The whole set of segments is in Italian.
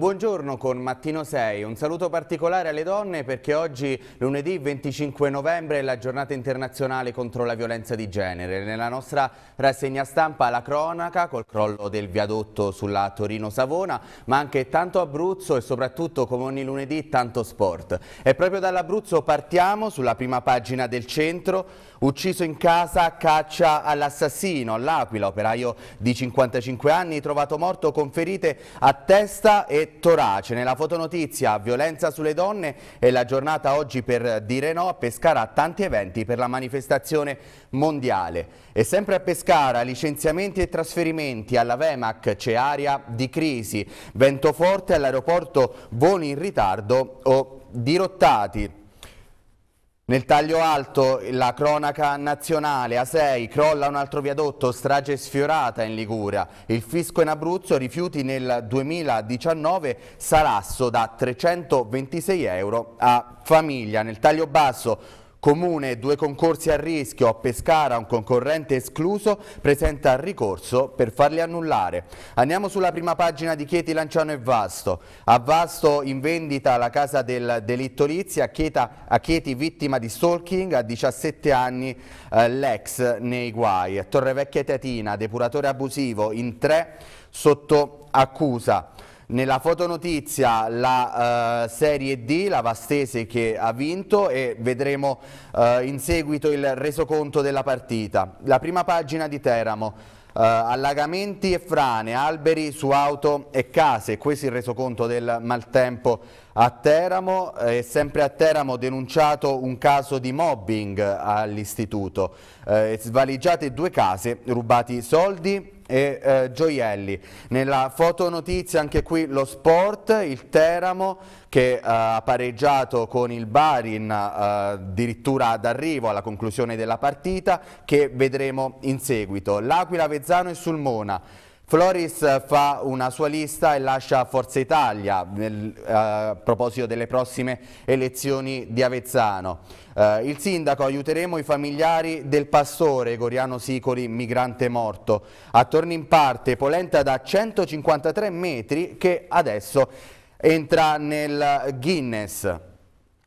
buongiorno con Mattino 6, un saluto particolare alle donne perché oggi lunedì 25 novembre è la giornata internazionale contro la violenza di genere. Nella nostra rassegna stampa la cronaca col crollo del viadotto sulla Torino-Savona ma anche tanto Abruzzo e soprattutto come ogni lunedì tanto sport. E proprio dall'Abruzzo partiamo sulla prima pagina del centro Ucciso in casa, caccia all'assassino. All'Aquila, operaio di 55 anni, trovato morto con ferite a testa e torace. Nella fotonotizia, violenza sulle donne e la giornata oggi per dire no a Pescara a tanti eventi per la manifestazione mondiale. E sempre a Pescara, licenziamenti e trasferimenti. Alla Vemac c'è aria di crisi. Vento forte all'aeroporto, voli in ritardo o dirottati. Nel taglio alto la cronaca nazionale, A6, crolla un altro viadotto, strage sfiorata in Liguria. Il fisco in Abruzzo rifiuti nel 2019 salasso da 326 euro a famiglia. Nel taglio basso Comune, due concorsi a rischio, a Pescara un concorrente escluso presenta ricorso per farli annullare. Andiamo sulla prima pagina di Chieti, Lanciano e Vasto. A Vasto in vendita la casa del delitto Lizia, a Chieti vittima di stalking, a 17 anni eh, l'ex nei guai. Torre Vecchia e Teatina, depuratore abusivo in tre sotto accusa. Nella fotonotizia la eh, Serie D, la Vastese che ha vinto e vedremo eh, in seguito il resoconto della partita. La prima pagina di Teramo, eh, allagamenti e frane, alberi su auto e case, questo è il resoconto del maltempo a Teramo. È sempre a Teramo denunciato un caso di mobbing all'istituto, eh, svaligiate due case, rubati soldi e eh, gioielli. Nella fotonotizia anche qui lo sport, il Teramo che eh, ha pareggiato con il Barin eh, addirittura ad arrivo alla conclusione della partita che vedremo in seguito. L'Aquila, Vezzano e Sulmona Floris fa una sua lista e lascia Forza Italia nel, eh, a proposito delle prossime elezioni di Avezzano. Eh, il sindaco aiuteremo i familiari del pastore Goriano Sicoli, migrante morto. A in parte polenta da 153 metri che adesso entra nel Guinness.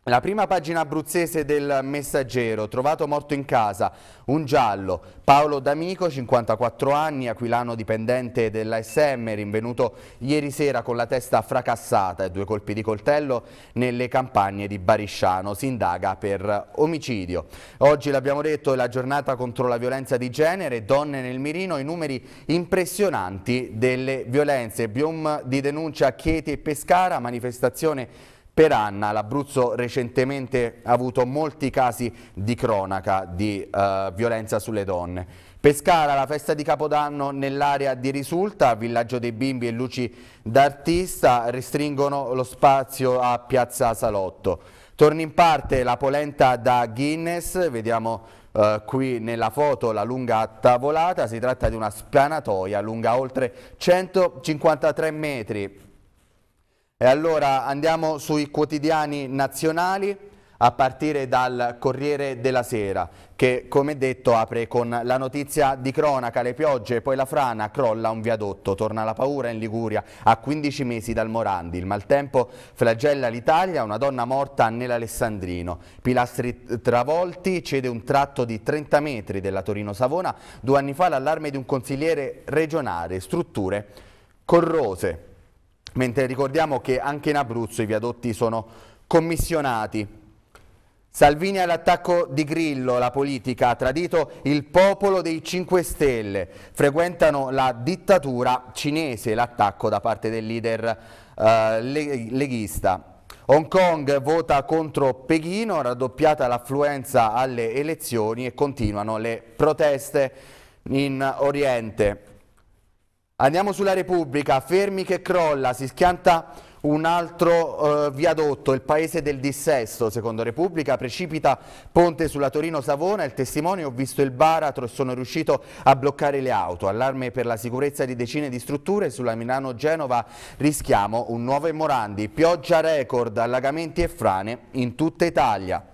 La prima pagina abruzzese del messaggero, trovato morto in casa, un giallo, Paolo D'Amico, 54 anni, aquilano dipendente dell'ASM, rinvenuto ieri sera con la testa fracassata e due colpi di coltello nelle campagne di Barisciano, si indaga per omicidio. Oggi l'abbiamo detto è la giornata contro la violenza di genere, donne nel mirino, i numeri impressionanti delle violenze. Biom di denuncia a Chieti e Pescara, manifestazione per Anna l'Abruzzo recentemente ha avuto molti casi di cronaca di eh, violenza sulle donne. Pescara, la festa di Capodanno nell'area di Risulta, Villaggio dei Bimbi e Luci d'Artista restringono lo spazio a Piazza Salotto. Torna in parte la polenta da Guinness, vediamo Uh, qui nella foto la lunga tavolata, si tratta di una spianatoia lunga oltre 153 metri e allora andiamo sui quotidiani nazionali a partire dal Corriere della Sera che come detto apre con la notizia di cronaca, le piogge, poi la frana, crolla un viadotto, torna la paura in Liguria a 15 mesi dal Morandi, il maltempo flagella l'Italia, una donna morta nell'Alessandrino, pilastri travolti, cede un tratto di 30 metri della Torino-Savona, due anni fa l'allarme di un consigliere regionale, strutture corrose mentre ricordiamo che anche in Abruzzo i viadotti sono commissionati. Salvini all'attacco di Grillo, la politica ha tradito il popolo dei 5 Stelle, frequentano la dittatura cinese, l'attacco da parte del leader eh, leghista. Hong Kong vota contro Pechino, raddoppiata l'affluenza alle elezioni e continuano le proteste in Oriente. Andiamo sulla Repubblica, fermi che crolla, si schianta un altro eh, viadotto, il paese del dissesto, secondo Repubblica, precipita ponte sulla Torino-Savona, il testimone ho visto il baratro e sono riuscito a bloccare le auto, allarme per la sicurezza di decine di strutture, sulla Milano-Genova rischiamo un nuovo emorandi, pioggia record, allagamenti e frane in tutta Italia.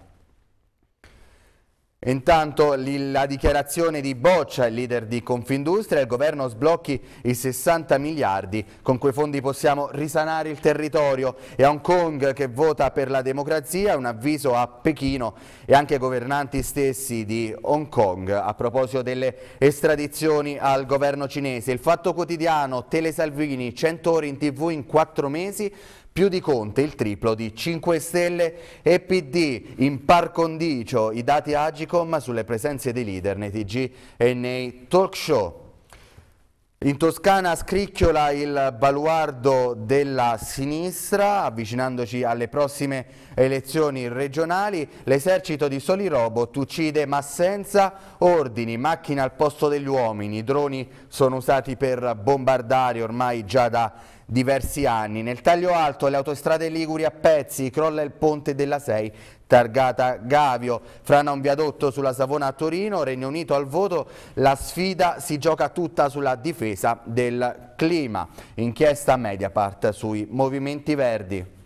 Intanto la dichiarazione di Boccia, il leader di Confindustria, il governo sblocchi i 60 miliardi con quei fondi possiamo risanare il territorio e Hong Kong che vota per la democrazia, un avviso a Pechino e anche ai governanti stessi di Hong Kong a proposito delle estradizioni al governo cinese. Il Fatto Quotidiano, Tele Salvini, 100 ore in tv in 4 mesi, più di Conte il triplo di 5 Stelle e PD. In par condicio i dati Agicom sulle presenze dei leader nei TG e nei talk show. In Toscana scricchiola il baluardo della sinistra, avvicinandoci alle prossime elezioni regionali, l'esercito di soli robot uccide ma senza ordini, macchine al posto degli uomini, i droni sono usati per bombardare ormai già da diversi anni. Nel taglio alto le autostrade Liguri a pezzi, crolla il ponte della 6 targata Gavio, frana un viadotto sulla Savona a Torino, Regno Unito al voto, la sfida si gioca tutta sulla difesa del clima. Inchiesta Mediapart sui movimenti verdi.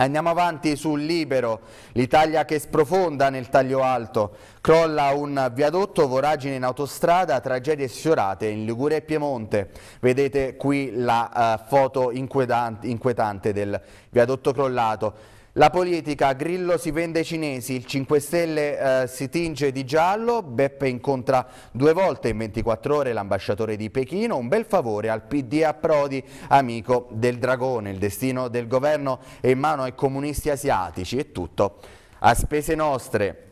Andiamo avanti sul libero, l'Italia che sprofonda nel taglio alto, crolla un viadotto, voragine in autostrada, tragedie sfiorate in Ligure e Piemonte. Vedete qui la uh, foto inquietante, inquietante del viadotto crollato. La politica, Grillo si vende ai cinesi, il 5 Stelle eh, si tinge di giallo, Beppe incontra due volte in 24 ore l'ambasciatore di Pechino, un bel favore al PD a Prodi, amico del dragone, il destino del governo è in mano ai comunisti asiatici e tutto a spese nostre.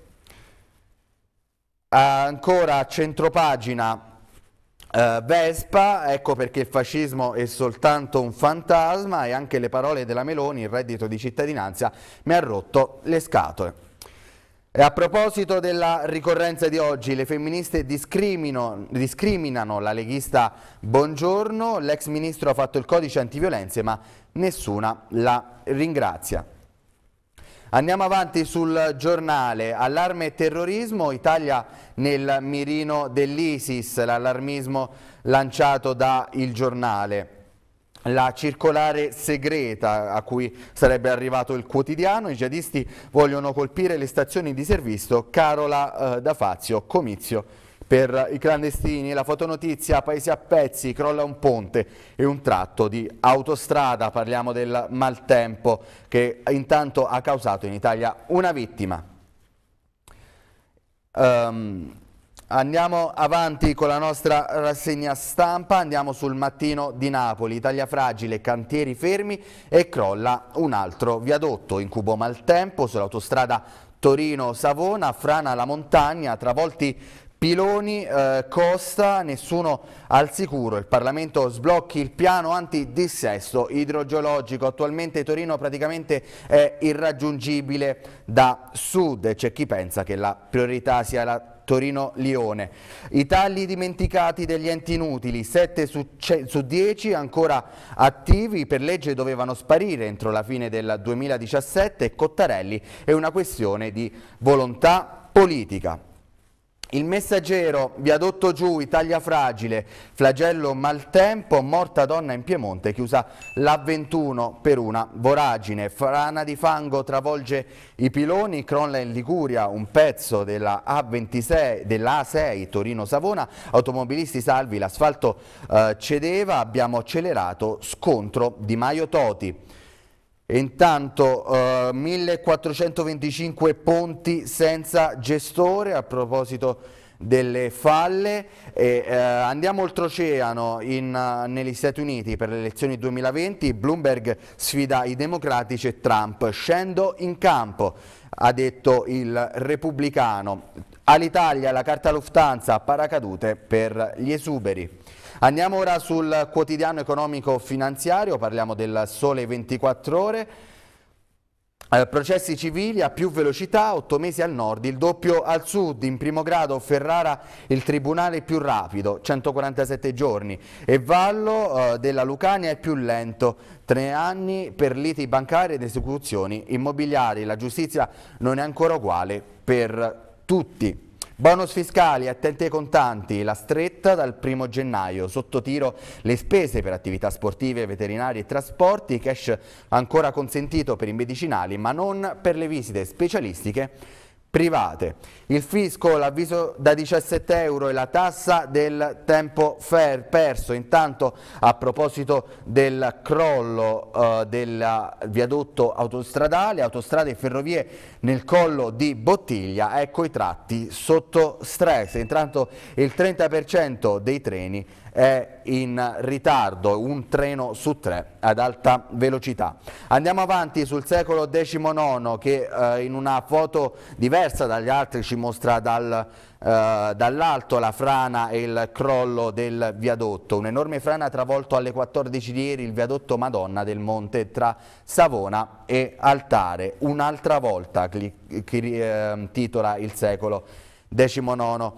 ancora a centropagina Uh, Vespa, ecco perché il fascismo è soltanto un fantasma e anche le parole della Meloni, il reddito di cittadinanza, mi ha rotto le scatole. E a proposito della ricorrenza di oggi, le femministe discriminano la leghista Buongiorno, l'ex ministro ha fatto il codice antiviolenze ma nessuna la ringrazia. Andiamo avanti sul giornale. Allarme terrorismo, Italia nel mirino dell'ISIS, l'allarmismo lanciato da Il Giornale. La circolare segreta a cui sarebbe arrivato il quotidiano, i jihadisti vogliono colpire le stazioni di servizio Carola eh, da Fazio, comizio per i clandestini la fotonotizia paesi a pezzi, crolla un ponte e un tratto di autostrada, parliamo del maltempo che intanto ha causato in Italia una vittima. Um, andiamo avanti con la nostra rassegna stampa, andiamo sul mattino di Napoli, Italia fragile, cantieri fermi e crolla un altro viadotto, incubo maltempo sull'autostrada Torino-Savona, frana la montagna, travolti Piloni, eh, Costa, nessuno al sicuro. Il Parlamento sblocchi il piano antidissesto idrogeologico. Attualmente Torino praticamente è irraggiungibile da sud. C'è chi pensa che la priorità sia la Torino-Lione. I tagli dimenticati degli enti inutili, 7 su, 10 ancora attivi, per legge dovevano sparire entro la fine del 2017 Cottarelli è una questione di volontà politica. Il messaggero, viadotto giù, Italia fragile, flagello maltempo, morta donna in Piemonte, chiusa l'A21 per una voragine. Frana di fango travolge i piloni, crolla in Liguria un pezzo della A26, dell'A6 Torino-Savona, automobilisti salvi, l'asfalto eh, cedeva, abbiamo accelerato, scontro di Maio Toti intanto eh, 1425 ponti senza gestore a proposito delle falle e, eh, andiamo oltreoceano uh, negli Stati Uniti per le elezioni 2020 Bloomberg sfida i democratici e Trump scendo in campo ha detto il repubblicano all'Italia la carta Lufthansa paracadute per gli esuberi Andiamo ora sul quotidiano economico finanziario, parliamo del Sole 24 Ore. Eh, processi civili a più velocità, 8 mesi al nord, il doppio al sud, in primo grado Ferrara il tribunale più rapido, 147 giorni, e Vallo eh, della Lucania è più lento, 3 anni per liti bancari ed esecuzioni immobiliari, la giustizia non è ancora uguale per tutti. Bonus fiscali, attenti ai contanti, la stretta dal 1 gennaio, sotto tiro le spese per attività sportive, veterinari e trasporti, cash ancora consentito per i medicinali ma non per le visite specialistiche private. Il fisco, l'avviso da 17 euro e la tassa del tempo fair perso. Intanto a proposito del crollo eh, del viadotto autostradale, autostrade e ferrovie nel collo di Bottiglia, ecco i tratti sotto stress. Intanto il 30% dei treni è in ritardo, un treno su tre ad alta velocità. Andiamo avanti sul secolo XIX che eh, in una foto diversa dagli altri ci mostra dal Uh, dall'alto la frana e il crollo del viadotto. Un'enorme frana ha travolto alle 14 di ieri il viadotto Madonna del Monte tra Savona e Altare. Un'altra volta, che ehm, uh, titola il secolo XIX.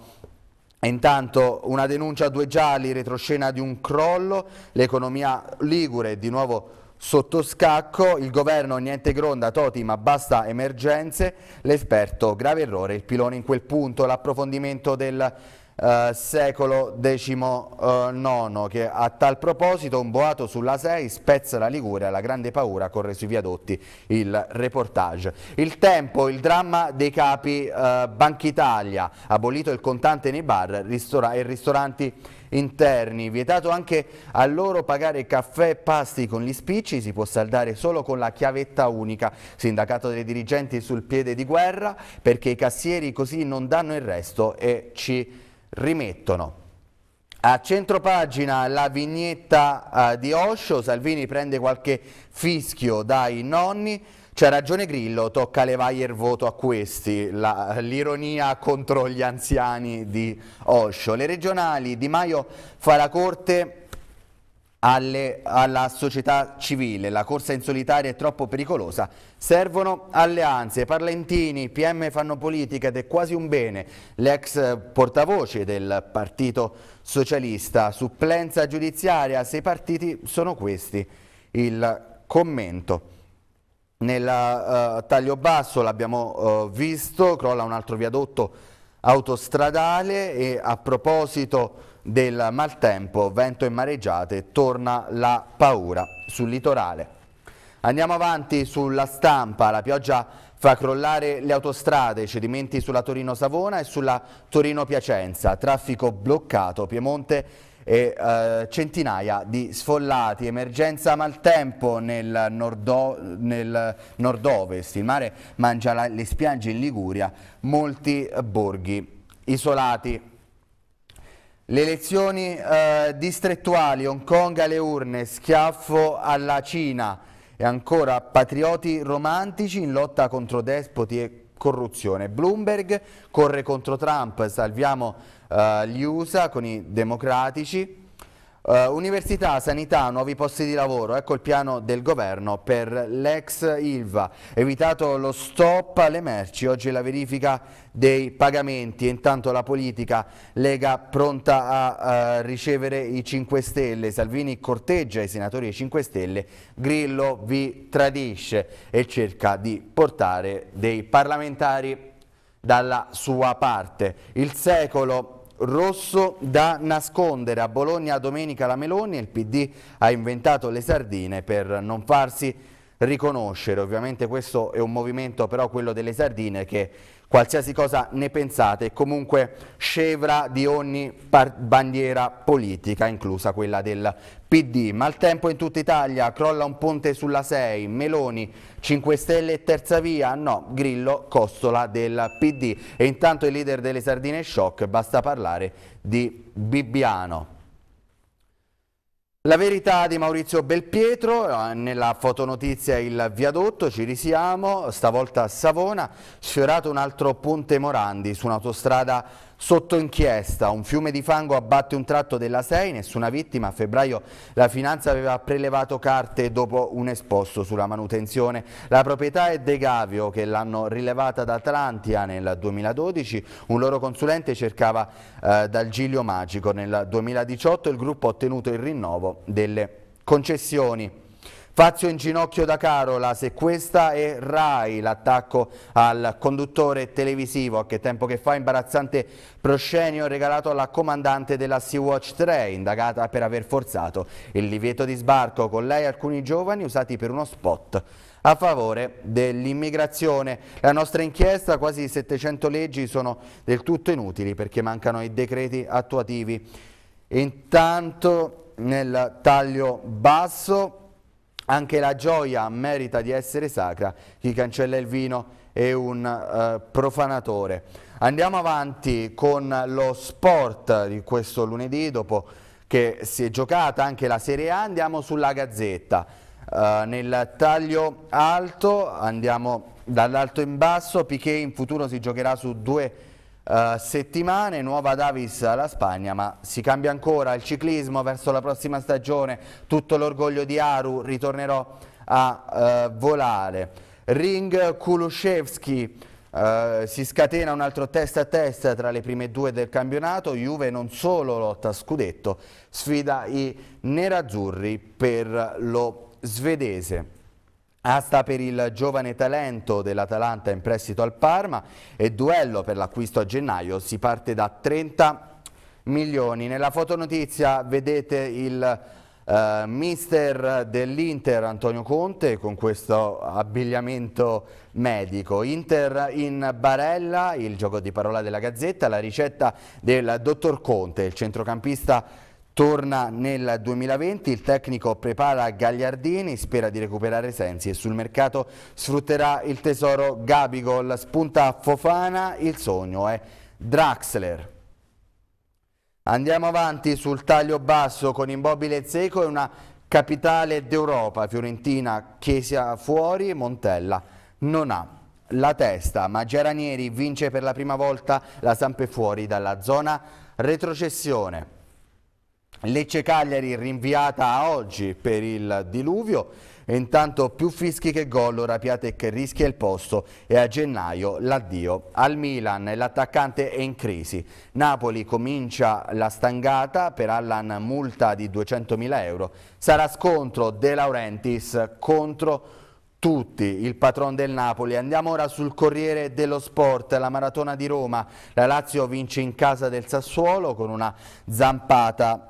Intanto una denuncia a due gialli, retroscena di un crollo, l'economia ligure di nuovo sotto scacco, il governo niente gronda, toti ma basta emergenze, l'esperto grave errore, il pilone in quel punto, l'approfondimento del eh, secolo XIX, che a tal proposito un boato sulla 6 spezza la Liguria, la grande paura corre sui viadotti, il reportage. Il tempo, il dramma dei capi eh, Banca Italia, abolito il contante nei bar ristora e ristoranti interni, vietato anche a loro pagare caffè e pasti con gli spicci, si può saldare solo con la chiavetta unica, sindacato dei dirigenti sul piede di guerra perché i cassieri così non danno il resto e ci rimettono. A centropagina la vignetta eh, di Osho, Salvini prende qualche fischio dai nonni, c'è ragione Grillo, tocca levare il voto a questi, l'ironia contro gli anziani di Osho. Le regionali, Di Maio fa la corte alle, alla società civile. La corsa in solitaria è troppo pericolosa. Servono alleanze. Parlentini, PM fanno politica ed è quasi un bene. L'ex portavoce del Partito Socialista, supplenza giudiziaria, se i partiti sono questi. Il commento. Nel uh, eh, taglio basso l'abbiamo uh, visto, crolla un altro viadotto autostradale e a proposito del maltempo, vento e mareggiate, torna la paura sul litorale. Andiamo avanti sulla stampa, la pioggia fa crollare le autostrade, cedimenti sulla Torino-Savona e sulla Torino-Piacenza, traffico bloccato, Piemonte e eh, centinaia di sfollati. Emergenza maltempo nel, nordo, nel nord-ovest, il mare mangia la, le spiagge in Liguria, molti borghi isolati. Le elezioni eh, distrettuali, Hong Kong alle urne, schiaffo alla Cina e ancora patrioti romantici in lotta contro despoti e corruzione. Bloomberg corre contro Trump, salviamo eh, gli USA con i democratici. Uh, università, sanità, nuovi posti di lavoro, ecco il piano del governo per l'ex Ilva, evitato lo stop alle merci, oggi la verifica dei pagamenti, intanto la politica Lega pronta a uh, ricevere i 5 Stelle, Salvini corteggia i senatori dei 5 Stelle, Grillo vi tradisce e cerca di portare dei parlamentari dalla sua parte. Il secolo rosso da nascondere. A Bologna domenica la Meloni e il PD ha inventato le sardine per non farsi riconoscere. Ovviamente questo è un movimento però quello delle sardine che qualsiasi cosa ne pensate è comunque scevra di ogni bandiera politica, inclusa quella del PD, maltempo in tutta Italia, crolla un ponte sulla 6, Meloni, 5 Stelle e Terza Via, no, Grillo, costola del PD. E intanto il leader delle Sardine shock, basta parlare di Bibbiano. La verità di Maurizio Belpietro, eh, nella fotonotizia il viadotto, ci risiamo, stavolta a Savona, sfiorato un altro ponte Morandi su un'autostrada Sotto inchiesta, un fiume di fango abbatte un tratto della 6, nessuna vittima, a febbraio la finanza aveva prelevato carte dopo un esposto sulla manutenzione. La proprietà è De Gavio che l'hanno rilevata da Atlantia nel 2012, un loro consulente cercava eh, dal Giglio Magico. Nel 2018 il gruppo ha ottenuto il rinnovo delle concessioni. Fazio in ginocchio da Carola, se questa è Rai, l'attacco al conduttore televisivo che tempo che fa imbarazzante proscenio regalato alla comandante della Sea-Watch 3, indagata per aver forzato il divieto di sbarco, con lei alcuni giovani usati per uno spot a favore dell'immigrazione. La nostra inchiesta, quasi 700 leggi, sono del tutto inutili perché mancano i decreti attuativi. Intanto nel taglio basso anche la gioia merita di essere sacra, chi cancella il vino è un eh, profanatore. Andiamo avanti con lo sport di questo lunedì, dopo che si è giocata anche la Serie A, andiamo sulla Gazzetta. Eh, nel taglio alto, andiamo dall'alto in basso, Piquet in futuro si giocherà su due eh, settimane, nuova Davis alla Spagna, ma si cambia ancora il ciclismo verso la prossima stagione, tutto l'orgoglio di Aru, ritornerò a eh, volare. Ring Kulusevski, Uh, eh, si scatena un altro testa a testa tra le prime due del campionato, Juve non solo lotta a scudetto, sfida i nerazzurri per lo svedese. Asta per il giovane talento dell'Atalanta in prestito al Parma e duello per l'acquisto a gennaio. Si parte da 30 milioni. Nella fotonotizia vedete il eh, mister dell'Inter Antonio Conte con questo abbigliamento medico. Inter in Barella, il gioco di parola della Gazzetta, la ricetta del dottor Conte, il centrocampista Torna nel 2020, il tecnico prepara Gagliardini, spera di recuperare Sensi e sul mercato sfrutterà il tesoro Gabigol, spunta Fofana, il sogno è Draxler. Andiamo avanti sul taglio basso con Immobile Zeco e una capitale d'Europa, Fiorentina Chiesa fuori, Montella non ha la testa, ma Geranieri vince per la prima volta la Sampe fuori dalla zona retrocessione. Lecce Cagliari rinviata a oggi per il diluvio e intanto più fischi che gol Rapiatek rischia il posto e a gennaio l'addio al Milan l'attaccante è in crisi Napoli comincia la stangata per Allan multa di 200.000 euro sarà scontro De Laurentiis contro tutti, il patron del Napoli. Andiamo ora sul Corriere dello Sport, la maratona di Roma. La Lazio vince in casa del Sassuolo con una zampata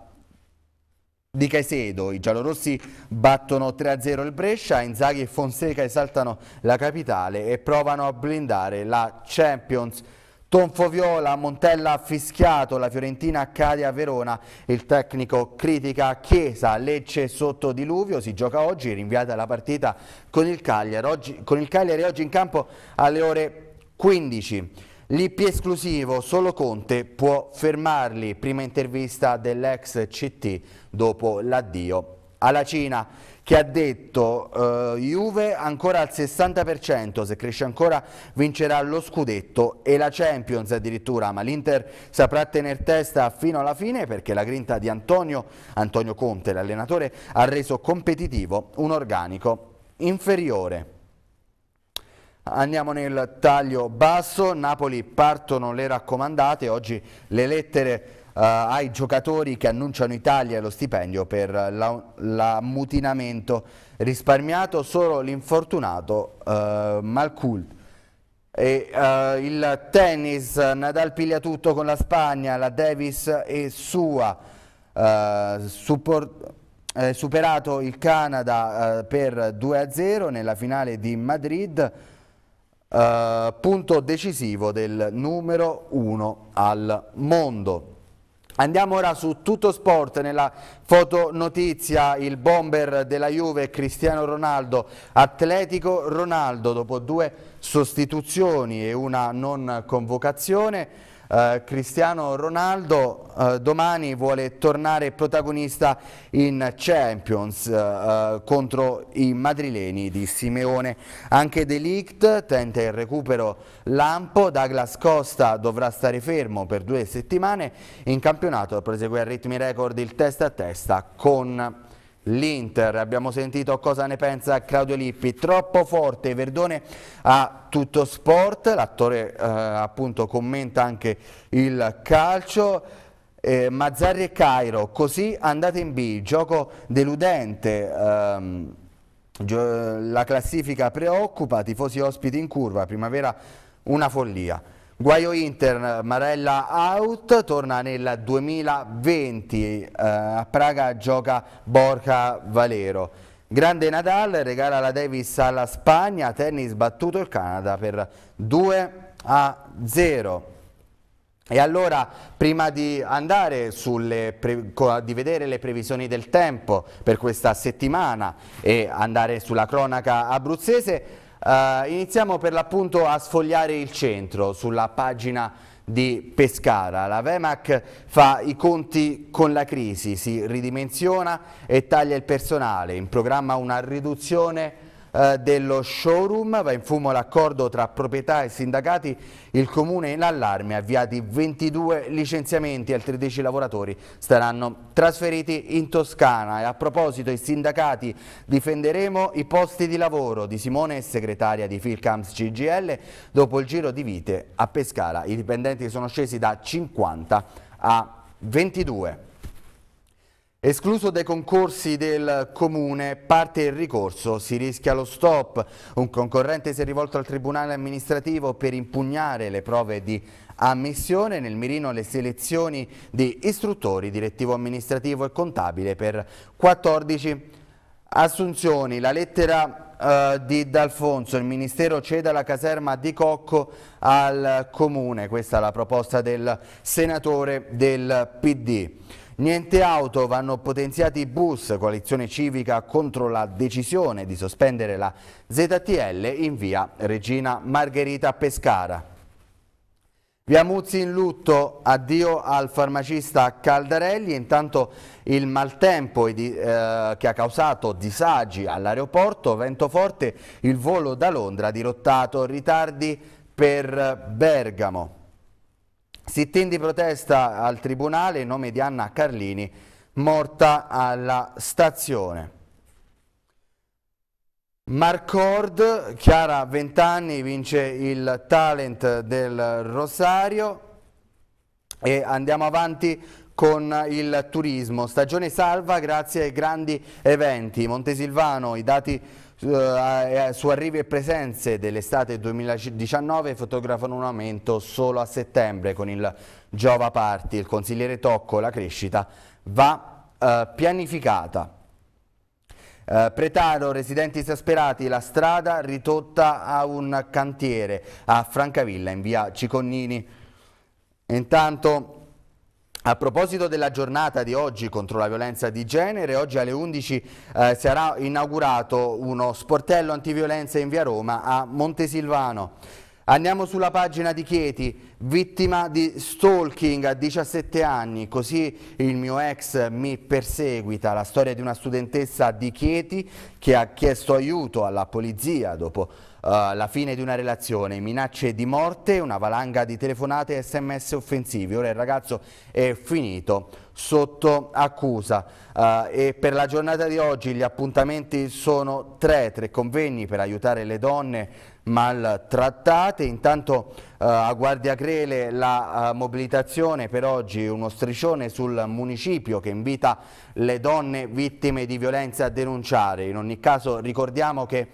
di Caicedo. I giallorossi battono 3-0 il Brescia, Inzaghi e Fonseca esaltano la capitale e provano a blindare la Champions. Tonfo Viola, Montella ha fischiato, la Fiorentina cade a Verona, il tecnico critica Chiesa, Lecce sotto diluvio, si gioca oggi, rinviata la partita con il Cagliari, oggi, con il Cagliari oggi in campo alle ore 15. L'IP esclusivo, solo Conte può fermarli, prima intervista dell'ex CT dopo l'addio alla Cina che ha detto eh, Juve ancora al 60%, se cresce ancora vincerà lo scudetto e la Champions addirittura, ma l'Inter saprà tenere testa fino alla fine perché la grinta di Antonio, Antonio Conte, l'allenatore, ha reso competitivo un organico inferiore. Andiamo nel taglio basso, Napoli partono le raccomandate, oggi le lettere uh, ai giocatori che annunciano Italia e lo stipendio per l'ammutinamento la risparmiato solo l'infortunato uh, eh, Malcult. E, uh, il tennis, Nadal piglia tutto con la Spagna, la Davis e sua, support, superato il Canada per 2-0 nella finale di Madrid, eh, punto decisivo del numero uno al mondo. Andiamo ora su tutto sport, nella fotonotizia il bomber della Juve Cristiano Ronaldo, atletico Ronaldo dopo due sostituzioni e una non convocazione eh, Cristiano Ronaldo eh, domani vuole tornare protagonista in Champions eh, eh, contro i madrileni di Simeone. Anche De Ligt tenta il recupero Lampo, Douglas Costa dovrà stare fermo per due settimane. In campionato prosegue a ritmi record il testa a testa con l'Inter. Abbiamo sentito cosa ne pensa Claudio Lippi, troppo forte Verdone a tutto sport, l'attore eh, appunto commenta anche il calcio. Eh, Mazzarri e Cairo, così andate in B, gioco deludente, ehm, gio la classifica preoccupa, tifosi ospiti in curva, primavera una follia. Guaio Inter, Marella out, torna nel 2020, eh, a Praga gioca Borca Valero. Grande Nadal, regala la Davis alla Spagna, tennis battuto il Canada per 2 a 0. E allora, prima di andare sulle, di vedere le previsioni del tempo per questa settimana e andare sulla cronaca abruzzese, Uh, iniziamo per l'appunto a sfogliare il centro sulla pagina di Pescara. La Vemac fa i conti con la crisi, si ridimensiona e taglia il personale. In programma una riduzione eh, dello showroom. Va in fumo l'accordo tra proprietà e sindacati, il comune in allarme, avviati 22 licenziamenti, altri 10 lavoratori saranno trasferiti in Toscana. E a proposito, i sindacati difenderemo i posti di lavoro di Simone, segretaria di Filcams CGL, dopo il giro di vite a Pescara. I dipendenti sono scesi da 50 a 22. Escluso dai concorsi del Comune, parte il ricorso, si rischia lo stop. Un concorrente si è rivolto al Tribunale amministrativo per impugnare le prove di ammissione nel mirino le selezioni di istruttori, direttivo amministrativo e contabile per 14 assunzioni. La lettera Uh, di D'Alfonso, il Ministero cede la caserma di Cocco al Comune, questa è la proposta del senatore del PD. Niente auto, vanno potenziati i bus, coalizione civica contro la decisione di sospendere la ZTL in via Regina Margherita Pescara. Via Muzzi in lutto, addio al farmacista Caldarelli, intanto il maltempo eh, che ha causato disagi all'aeroporto, vento forte, il volo da Londra dirottato, ritardi per Bergamo. Sittin di protesta al Tribunale in nome di Anna Carlini, morta alla stazione. Marcord, Chiara 20 anni, vince il talent del Rosario e andiamo avanti con il turismo. Stagione salva grazie ai grandi eventi. Montesilvano, i dati eh, eh, su arrivi e presenze dell'estate 2019 fotografano un aumento solo a settembre con il Giova Party. Il consigliere Tocco la crescita va eh, pianificata. Eh, Pretaro, residenti esasperati, la strada ridotta a un cantiere a Francavilla in via Ciconnini. Intanto a proposito della giornata di oggi contro la violenza di genere, oggi alle 11 eh, sarà inaugurato uno sportello antiviolenza in via Roma a Montesilvano. Andiamo sulla pagina di Chieti, vittima di stalking a 17 anni, così il mio ex mi perseguita, la storia di una studentessa di Chieti che ha chiesto aiuto alla polizia dopo eh, la fine di una relazione, minacce di morte, una valanga di telefonate e sms offensivi. Ora il ragazzo è finito sotto accusa uh, e per la giornata di oggi gli appuntamenti sono tre, tre convegni per aiutare le donne maltrattate. Intanto uh, a Guardia Crele la uh, mobilitazione per oggi, uno striscione sul municipio che invita le donne vittime di violenza a denunciare. In ogni caso ricordiamo che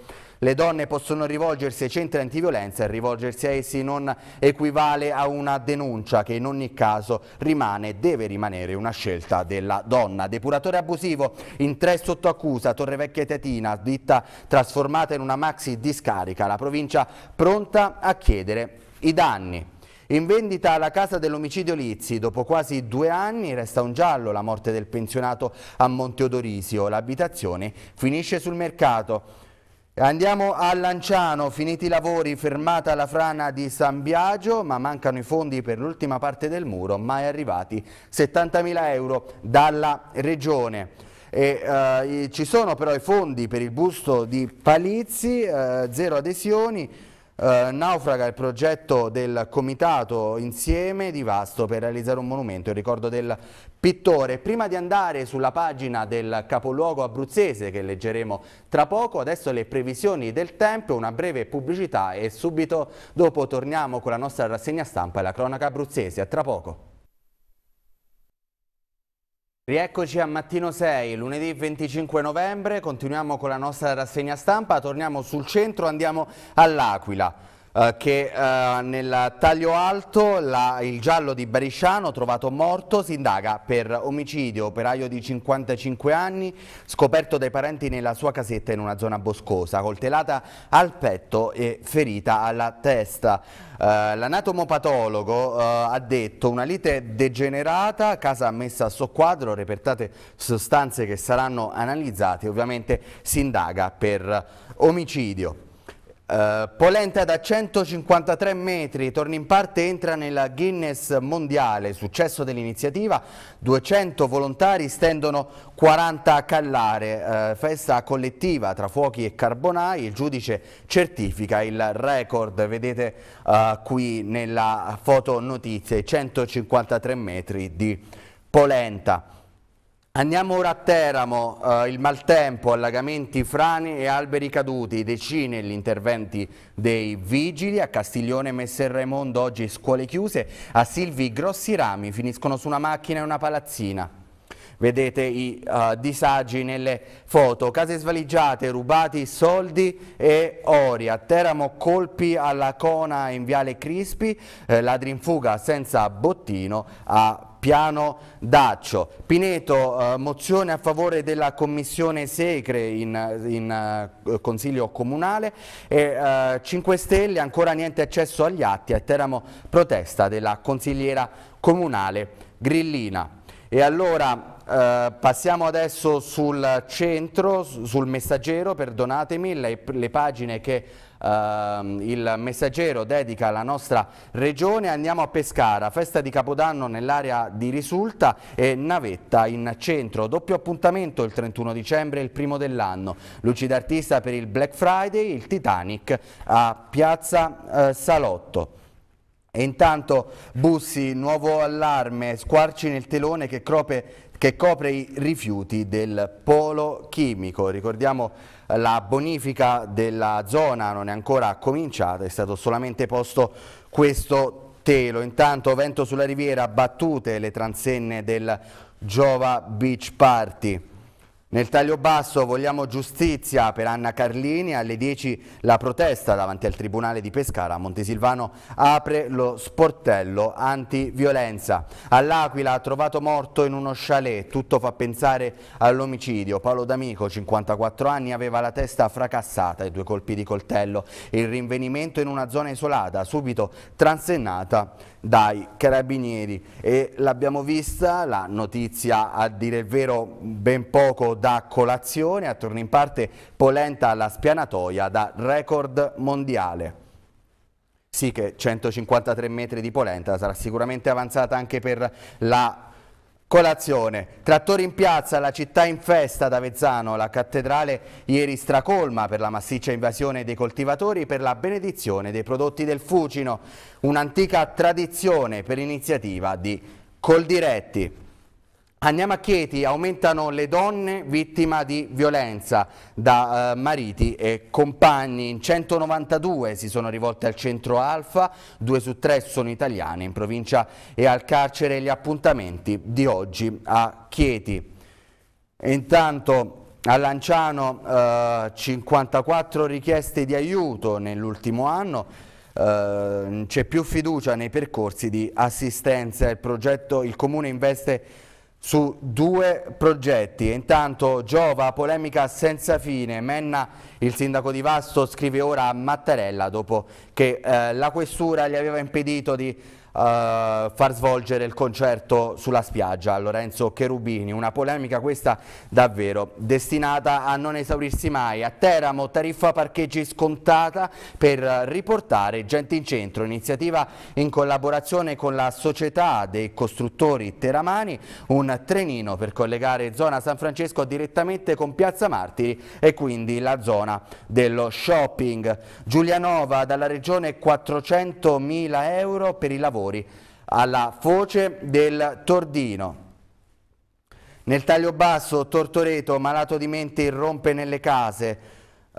le donne possono rivolgersi ai centri antiviolenza e rivolgersi a essi non equivale a una denuncia che in ogni caso rimane, deve rimanere una scelta della donna. Depuratore abusivo in tre sotto accusa, Torre Vecchia e Tetina, ditta trasformata in una maxi discarica, la provincia pronta a chiedere i danni. In vendita alla casa dell'omicidio Lizzi, dopo quasi due anni resta un giallo la morte del pensionato a Monteodorisio. L'abitazione finisce sul mercato. Andiamo a Lanciano, finiti i lavori, fermata la frana di San Biagio, ma mancano i fondi per l'ultima parte del muro, mai arrivati 70.000 euro dalla regione. E, eh, ci sono però i fondi per il busto di Palizzi, eh, zero adesioni, eh, naufraga il progetto del comitato insieme di Vasto per realizzare un monumento in ricordo del pittore. Prima di andare sulla pagina del capoluogo abruzzese che leggeremo tra poco, adesso le previsioni del tempo, una breve pubblicità e subito dopo torniamo con la nostra rassegna stampa e la cronaca abruzzese. A tra poco. Rieccoci a Mattino 6, lunedì 25 novembre, continuiamo con la nostra rassegna stampa, torniamo sul centro, andiamo all'Aquila. Eh, che eh, nel taglio alto la, il giallo di Barisciano trovato morto si indaga per omicidio, operaio di 55 anni scoperto dai parenti nella sua casetta in una zona boscosa, coltellata al petto e ferita alla testa. Eh, L'anatomopatologo eh, ha detto una lite degenerata, casa messa a soqquadro, repertate sostanze che saranno analizzate, ovviamente si indaga per omicidio. Eh, polenta da 153 metri, torna in parte, entra nella Guinness mondiale, successo dell'iniziativa, 200 volontari stendono 40 callare, uh, festa collettiva tra fuochi e carbonai, il giudice certifica il record, vedete uh, qui nella foto notizie, 153 metri di Polenta. Andiamo ora a Teramo, eh, il maltempo, allagamenti, frani e alberi caduti, decine gli interventi dei vigili, a Castiglione Messer Raimondo oggi scuole chiuse, a Silvi grossi rami finiscono su una macchina e una palazzina. Vedete i eh, disagi nelle foto, case svaligiate, rubati, soldi e ori. A Teramo colpi alla Cona in Viale Crispi, eh, ladri in fuga senza bottino a Piano Daccio. Pineto, eh, mozione a favore della commissione Segre in, in uh, Consiglio Comunale e uh, eh, 5 Stelle ancora niente accesso agli atti a Teramo protesta della consigliera comunale Grillina. E allora Uh, passiamo adesso sul centro, sul messaggero, perdonatemi, le, le pagine che ehm, il messaggero dedica alla nostra regione. Andiamo a Pescara, festa di Capodanno nell'area di Risulta e navetta in centro. Doppio appuntamento il 31 dicembre il primo dell'anno. Luci d'artista per il Black Friday, il Titanic a Piazza eh, Salotto. E intanto Bussi, nuovo allarme, squarci nel telone che, crope, che copre i rifiuti del polo chimico. Ricordiamo la bonifica della zona non è ancora cominciata, è stato solamente posto questo telo. Intanto vento sulla riviera, battute le transenne del Giova Beach Party. Nel taglio basso vogliamo giustizia per Anna Carlini, alle 10 la protesta davanti al Tribunale di Pescara, Montesilvano apre lo sportello antiviolenza. All'Aquila ha trovato morto in uno chalet, tutto fa pensare all'omicidio. Paolo D'Amico, 54 anni, aveva la testa fracassata e due colpi di coltello. Il rinvenimento in una zona isolata, subito transennata dai carabinieri. E l'abbiamo vista, la notizia a dire il vero ben poco da da colazione, attorno in parte polenta alla spianatoia da record mondiale. Sì che 153 metri di polenta sarà sicuramente avanzata anche per la Colazione, trattori in piazza, la città in festa ad Avezzano, la cattedrale ieri stracolma per la massiccia invasione dei coltivatori per la benedizione dei prodotti del Fucino, un'antica tradizione per iniziativa di Coldiretti. Andiamo a Chieti, aumentano le donne vittime di violenza da eh, mariti e compagni. In 192 si sono rivolte al centro Alfa, due su tre sono italiane in provincia e al carcere gli appuntamenti di oggi a Chieti. Intanto... A Lanciano eh, 54 richieste di aiuto nell'ultimo anno, eh, c'è più fiducia nei percorsi di assistenza, il, progetto, il Comune investe su due progetti. Intanto Giova, polemica senza fine. Menna, il sindaco di Vasto, scrive ora a Mattarella dopo che eh, la questura gli aveva impedito di eh, far svolgere il concerto sulla spiaggia a Lorenzo Cherubini, una polemica questa davvero destinata a non esaurirsi mai. A Teramo tariffa parcheggi scontata per riportare gente in centro, iniziativa in collaborazione con la società dei costruttori teramani, un trenino per collegare zona San Francesco direttamente con Piazza Martiri e quindi la zona dello shopping. Giulianova dalla regione 400.000 euro per i lavori lavori alla foce del Tordino. Nel taglio basso Tortoreto, malato di mente, irrompe nelle case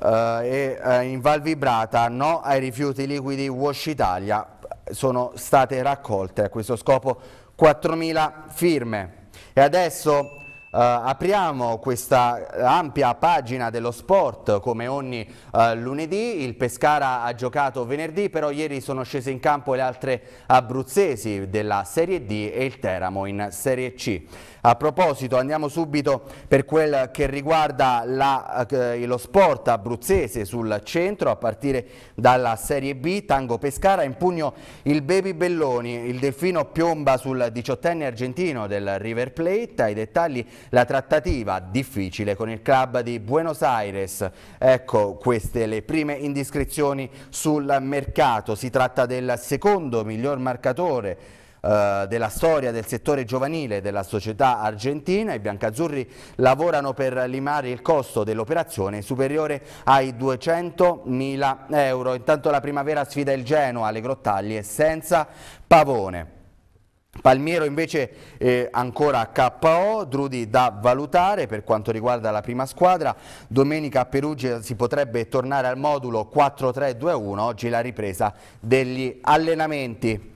eh, e eh, in Val Vibrata no ai rifiuti liquidi Wash Italia. Sono state raccolte a questo scopo 4.000 firme. E adesso Uh, apriamo questa ampia pagina dello sport come ogni uh, lunedì, il Pescara ha giocato venerdì però ieri sono scese in campo le altre abruzzesi della Serie D e il Teramo in Serie C. A proposito andiamo subito per quel che riguarda la, uh, lo sport abruzzese sul centro a partire dalla Serie B, Tango Pescara in pugno il Baby Belloni, il Delfino piomba sul diciottenne argentino del River Plate, ai dettagli la trattativa difficile con il club di Buenos Aires. Ecco queste le prime indiscrezioni sul mercato. Si tratta del secondo miglior marcatore eh, della storia del settore giovanile della società argentina. I biancazzurri lavorano per limare il costo dell'operazione superiore ai 200.000 euro. Intanto la primavera sfida il Genoa alle grottaglie senza pavone. Palmiero invece eh, ancora KO, Drudi da valutare per quanto riguarda la prima squadra, domenica a Perugia si potrebbe tornare al modulo 4-3-2-1, oggi la ripresa degli allenamenti.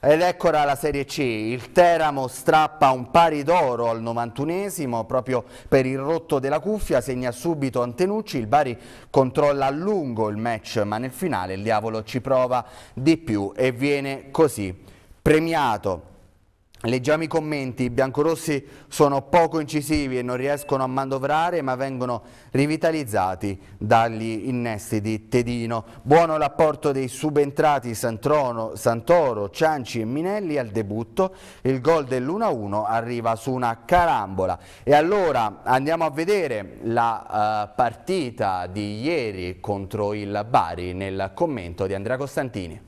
Ed eccola la Serie C, il Teramo strappa un pari d'oro al 91esimo proprio per il rotto della cuffia, segna subito Antenucci, il Bari controlla a lungo il match ma nel finale il diavolo ci prova di più e viene così premiato. Leggiamo i commenti, i biancorossi sono poco incisivi e non riescono a manovrare ma vengono rivitalizzati dagli innesti di Tedino. Buono l'apporto dei subentrati Santrono, Santoro, Cianci e Minelli al debutto, il gol dell'1-1 arriva su una carambola. E allora andiamo a vedere la uh, partita di ieri contro il Bari nel commento di Andrea Costantini.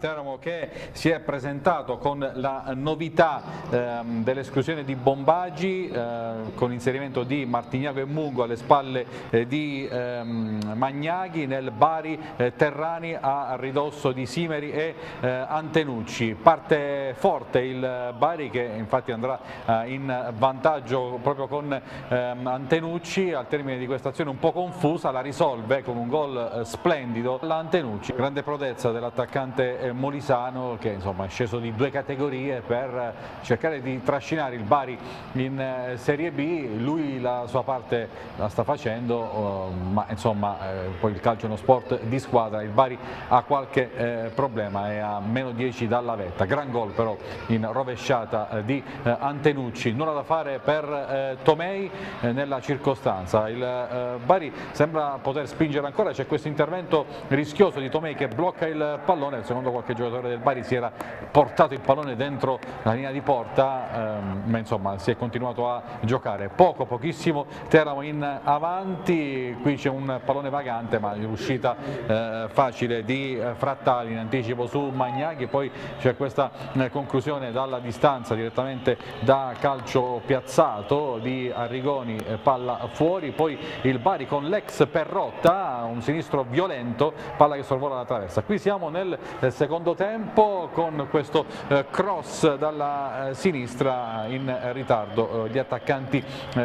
Teramo che si è presentato con la novità ehm, dell'esclusione di Bombaggi eh, con l'inserimento di Martignago e Mungo alle spalle eh, di ehm, Magnaghi nel Bari eh, Terrani a ridosso di Simeri e eh, Antenucci. Parte forte il Bari che infatti andrà eh, in vantaggio proprio con ehm, Antenucci al termine di questa azione un po' confusa la risolve con un gol eh, splendido l'Antenucci, grande prodezza dell'attaccante Molisano che insomma, è sceso di due categorie per eh, cercare di trascinare il Bari in eh, Serie B, lui la sua parte la sta facendo, eh, ma insomma poi il calcio è uno sport di squadra, il Bari ha qualche problema, è a meno 10 dalla vetta, gran gol però in rovesciata di Antenucci, nulla da fare per Tomei nella circostanza, il Bari sembra poter spingere ancora, c'è questo intervento rischioso di Tomei che blocca il pallone, secondo qualcuno qualche giocatore del Bari si era portato il pallone dentro la linea di porta, ehm, ma insomma si è continuato a giocare. Poco, pochissimo, Teramo in avanti, qui c'è un pallone vagante ma l'uscita eh, facile di eh, Frattali in anticipo su Magnaghi, poi c'è questa eh, conclusione dalla distanza direttamente da calcio piazzato di Arrigoni, eh, palla fuori, poi il Bari con l'ex Perrotta, un sinistro violento, palla che sorvola la traversa. Qui siamo nel eh, secondo secondo tempo con questo eh, cross dalla eh, sinistra in ritardo eh, gli attaccanti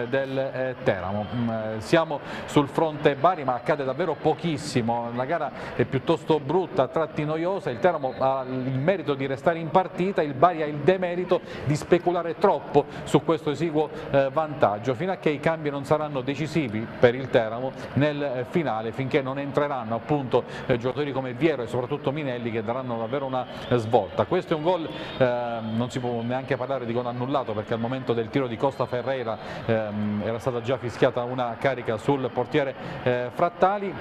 del Teramo. Mm, siamo sul fronte Bari ma accade davvero pochissimo, la gara è piuttosto brutta, a tratti noiosa, il Teramo ha il merito di restare in partita, il Bari ha il demerito di speculare troppo su questo esiguo vantaggio, fino a che i cambi non saranno decisivi per il Teramo nel finale, finché non entreranno appunto giocatori come Viero e soprattutto Minelli che daranno danno davvero una eh, svolta. Questo è un gol, eh, non si può neanche parlare di gol annullato perché al momento del tiro di Costa Ferreira ehm, era stata già fischiata una carica sul portiere eh, Frattali.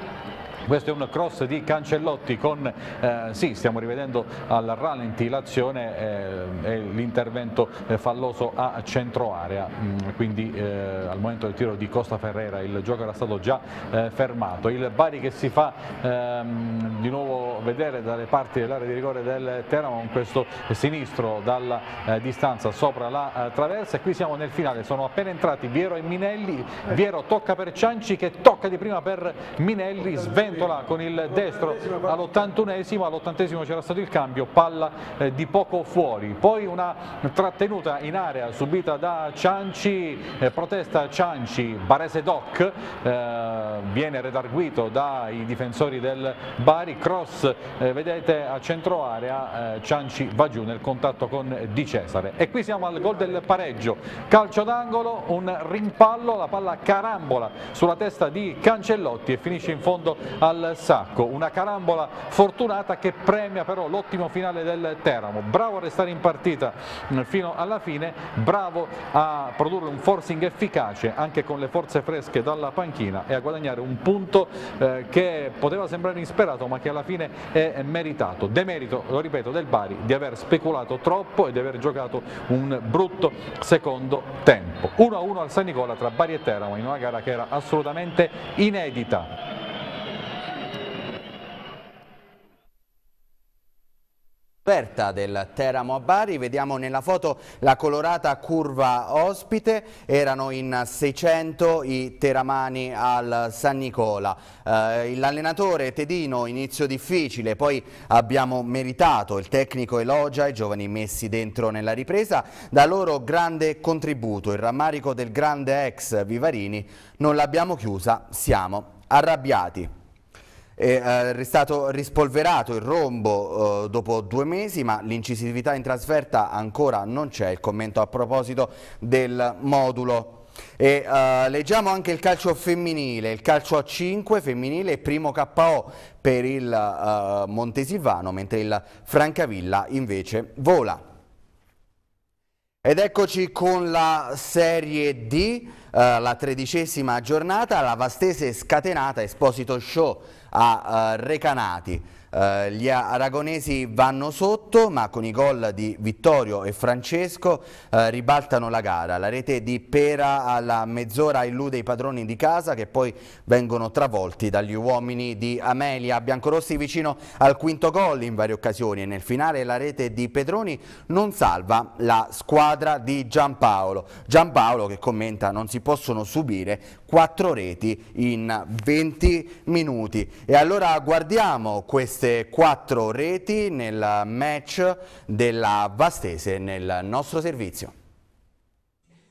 Questo è un cross di Cancellotti con, eh, sì stiamo rivedendo al rallenti l'azione eh, l'intervento eh, falloso a centro area, mm, quindi eh, al momento del tiro di Costa Ferrera il gioco era stato già eh, fermato. Il Bari che si fa ehm, di nuovo vedere dalle parti dell'area di rigore del Teramo con questo sinistro dalla distanza sopra la traversa e qui siamo nel finale, sono appena entrati Viero e Minelli, Viero tocca per Cianci che tocca di prima per Minelli, svende Cantolà con il destro all'81esimo, all80 c'era stato il cambio, palla eh, di poco fuori. Poi una trattenuta in area subita da Cianci, eh, protesta Cianci, Barese Doc, eh, viene redarguito dai difensori del Bari, cross vedete a centro area, Cianci va giù nel contatto con Di Cesare. E qui siamo al gol del pareggio, calcio d'angolo, un rimpallo, la palla carambola sulla testa di Cancellotti e finisce in fondo al sacco. Una carambola fortunata che premia però l'ottimo finale del Teramo. Bravo a restare in partita fino alla fine, bravo a produrre un forcing efficace anche con le forze fresche dalla panchina e a guadagnare un punto eh, che poteva sembrare insperato ma che alla fine è meritato. Demerito, lo ripeto, del Bari di aver speculato troppo e di aver giocato un brutto secondo tempo. 1-1 al San Nicola tra Bari e Teramo in una gara che era assolutamente inedita. Aperta del Teramo a Bari, vediamo nella foto la colorata curva ospite, erano in 600 i teramani al San Nicola. Eh, L'allenatore Tedino inizio difficile, poi abbiamo meritato il tecnico Elogia, i giovani messi dentro nella ripresa, da loro grande contributo, il rammarico del grande ex Vivarini, non l'abbiamo chiusa, siamo arrabbiati. Eh, è stato rispolverato il rombo eh, dopo due mesi, ma l'incisività in trasferta ancora non c'è. Il commento a proposito del modulo. E, uh, leggiamo anche il calcio femminile, il calcio a 5 femminile, primo KO per il uh, Montesilvano, mentre il Francavilla invece vola. Ed eccoci con la Serie D, uh, la tredicesima giornata, la Vastese scatenata, Esposito Show a eh, Recanati. Eh, gli aragonesi vanno sotto ma con i gol di Vittorio e Francesco eh, ribaltano la gara. La rete di Pera alla mezz'ora illude i padroni di casa che poi vengono travolti dagli uomini di Amelia. Biancorossi vicino al quinto gol in varie occasioni e nel finale la rete di Pedroni non salva la squadra di Giampaolo. Giampaolo che commenta non si possono subire quattro reti in 20 minuti. E allora guardiamo queste queste quattro reti nel match della Vastese nel nostro servizio.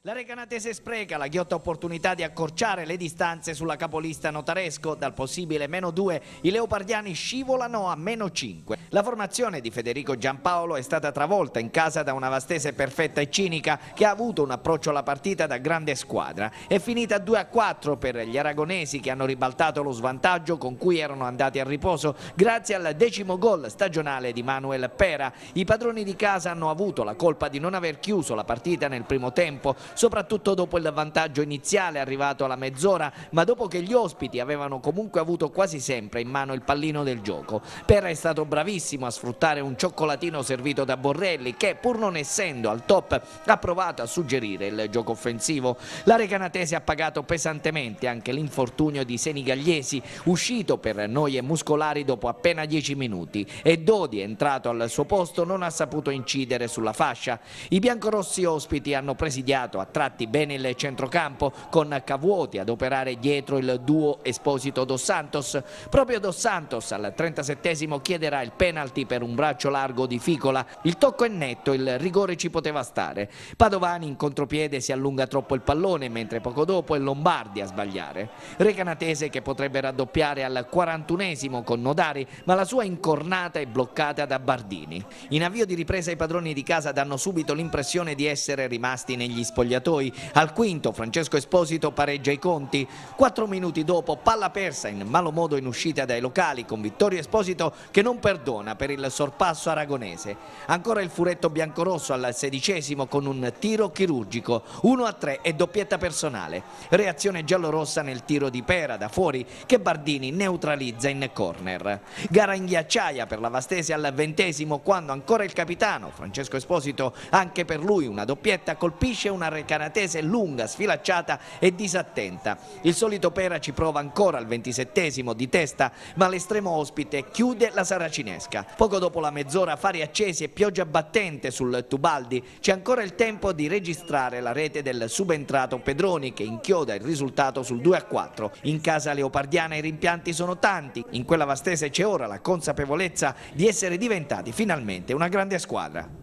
La Recanatese spreca la ghiotta opportunità di accorciare le distanze sulla capolista notaresco. Dal possibile meno 2 i leopardiani scivolano a meno 5. La formazione di Federico Giampaolo è stata travolta in casa da una vastese perfetta e cinica che ha avuto un approccio alla partita da grande squadra. È finita 2 a 4 per gli aragonesi che hanno ribaltato lo svantaggio con cui erano andati a riposo grazie al decimo gol stagionale di Manuel Pera. I padroni di casa hanno avuto la colpa di non aver chiuso la partita nel primo tempo soprattutto dopo il vantaggio iniziale arrivato alla mezz'ora, ma dopo che gli ospiti avevano comunque avuto quasi sempre in mano il pallino del gioco. Perra è stato bravissimo a sfruttare un cioccolatino servito da Borrelli che, pur non essendo al top, ha provato a suggerire il gioco offensivo. La Recanatese ha pagato pesantemente anche l'infortunio di Senigagliesi, uscito per noie muscolari dopo appena 10 minuti e Dodi, entrato al suo posto, non ha saputo incidere sulla fascia. I biancorossi ospiti hanno presidiato a a tratti bene il centrocampo con Cavuoti ad operare dietro il duo Esposito-Dos Santos. Proprio Dos Santos al 37 chiederà il penalty per un braccio largo di Ficola. Il tocco è netto, il rigore ci poteva stare. Padovani in contropiede si allunga troppo il pallone mentre poco dopo è Lombardi a sbagliare. Recanatese che potrebbe raddoppiare al 41 con Nodari ma la sua incornata è bloccata da Bardini. In avvio di ripresa i padroni di casa danno subito l'impressione di essere rimasti negli spogliatoi spogliatoi. Al quinto Francesco Esposito pareggia i conti. Quattro minuti dopo palla persa in malo modo in uscita dai locali con Vittorio Esposito che non perdona per il sorpasso aragonese. Ancora il furetto biancorosso al sedicesimo con un tiro chirurgico, 1 a 3 e doppietta personale. Reazione giallorossa nel tiro di Pera da fuori che Bardini neutralizza in corner. Gara in ghiacciaia per la Vastese al ventesimo quando ancora il capitano Francesco Esposito anche per lui una doppietta colpisce una rete canatese lunga, sfilacciata e disattenta. Il solito Pera ci prova ancora al ventisettesimo di testa, ma l'estremo ospite chiude la saracinesca. Poco dopo la mezz'ora fari accesi e pioggia battente sul Tubaldi, c'è ancora il tempo di registrare la rete del subentrato Pedroni che inchioda il risultato sul 2 a 4. In casa leopardiana i rimpianti sono tanti, in quella vastese c'è ora la consapevolezza di essere diventati finalmente una grande squadra.